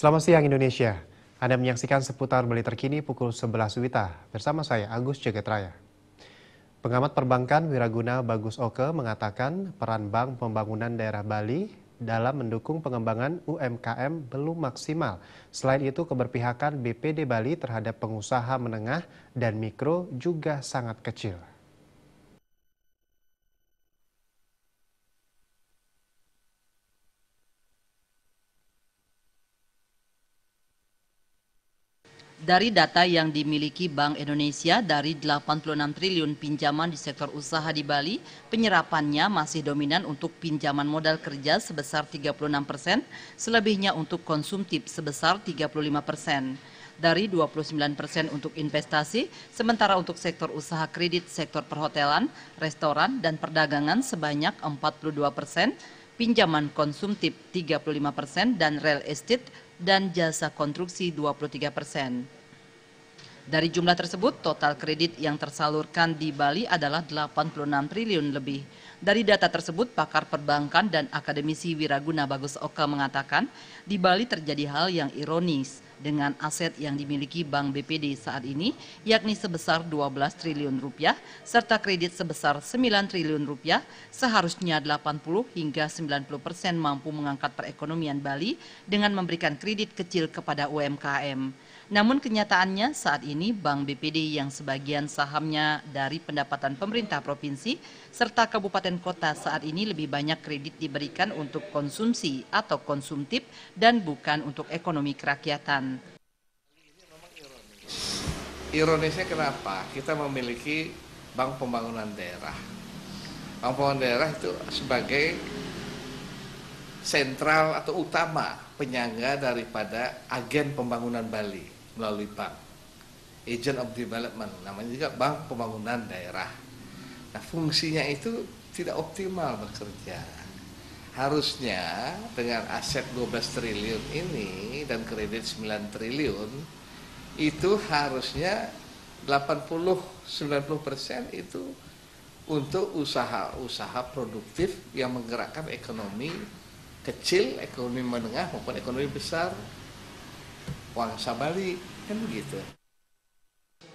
Selamat siang Indonesia. Anda menyaksikan seputar beli terkini pukul 11 WITA bersama saya Agus Jagetraya. Pengamat perbankan Wiraguna Bagus Oke mengatakan peran bank pembangunan daerah Bali dalam mendukung pengembangan UMKM belum maksimal. Selain itu keberpihakan BPD Bali terhadap pengusaha menengah dan mikro juga sangat kecil. Dari data yang dimiliki Bank Indonesia dari 86 triliun pinjaman di sektor usaha di Bali, penyerapannya masih dominan untuk pinjaman modal kerja sebesar 36 persen, selebihnya untuk konsumtif sebesar 35 persen. Dari 29 persen untuk investasi, sementara untuk sektor usaha kredit sektor perhotelan, restoran, dan perdagangan sebanyak 42 persen, pinjaman konsumtif 35 persen, dan real estate dan jasa konstruksi 23 persen. Dari jumlah tersebut, total kredit yang tersalurkan di Bali adalah 86 triliun lebih. Dari data tersebut, pakar perbankan dan akademisi Wiraguna Bagus Oka mengatakan, di Bali terjadi hal yang ironis dengan aset yang dimiliki Bank BPD saat ini, yakni sebesar 12 triliun rupiah, serta kredit sebesar 9 triliun rupiah, seharusnya 80 hingga 90 persen mampu mengangkat perekonomian Bali dengan memberikan kredit kecil kepada UMKM. Namun kenyataannya saat ini Bank BPD yang sebagian sahamnya dari pendapatan pemerintah provinsi serta kabupaten kota saat ini lebih banyak kredit diberikan untuk konsumsi atau konsumtif dan bukan untuk ekonomi kerakyatan. Ironisnya kenapa? Kita memiliki Bank Pembangunan Daerah. Bank Pembangunan Daerah itu sebagai sentral atau utama penyangga daripada agen pembangunan Bali melalui bank. Agent of Development, namanya juga bank pembangunan daerah. Nah, fungsinya itu tidak optimal bekerja. Harusnya dengan aset 12 triliun ini dan kredit 9 triliun itu harusnya 80-90 persen itu untuk usaha-usaha produktif yang menggerakkan ekonomi kecil, ekonomi menengah maupun ekonomi besar wangsa Bali kan begitu.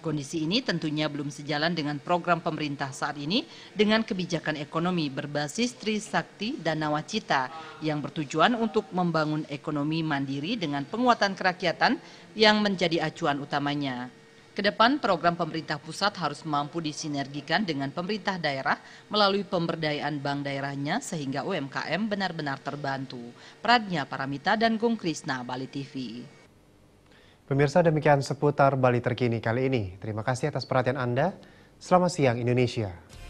Kondisi ini tentunya belum sejalan dengan program pemerintah saat ini dengan kebijakan ekonomi berbasis Trisakti dan Nawacita yang bertujuan untuk membangun ekonomi mandiri dengan penguatan kerakyatan yang menjadi acuan utamanya. Kedepan program pemerintah pusat harus mampu disinergikan dengan pemerintah daerah melalui pemberdayaan bank daerahnya sehingga UMKM benar-benar terbantu. Pradnya Paramita dan Gung Krisna, Bali TV. Pemirsa demikian seputar Bali terkini kali ini. Terima kasih atas perhatian Anda. Selamat siang Indonesia.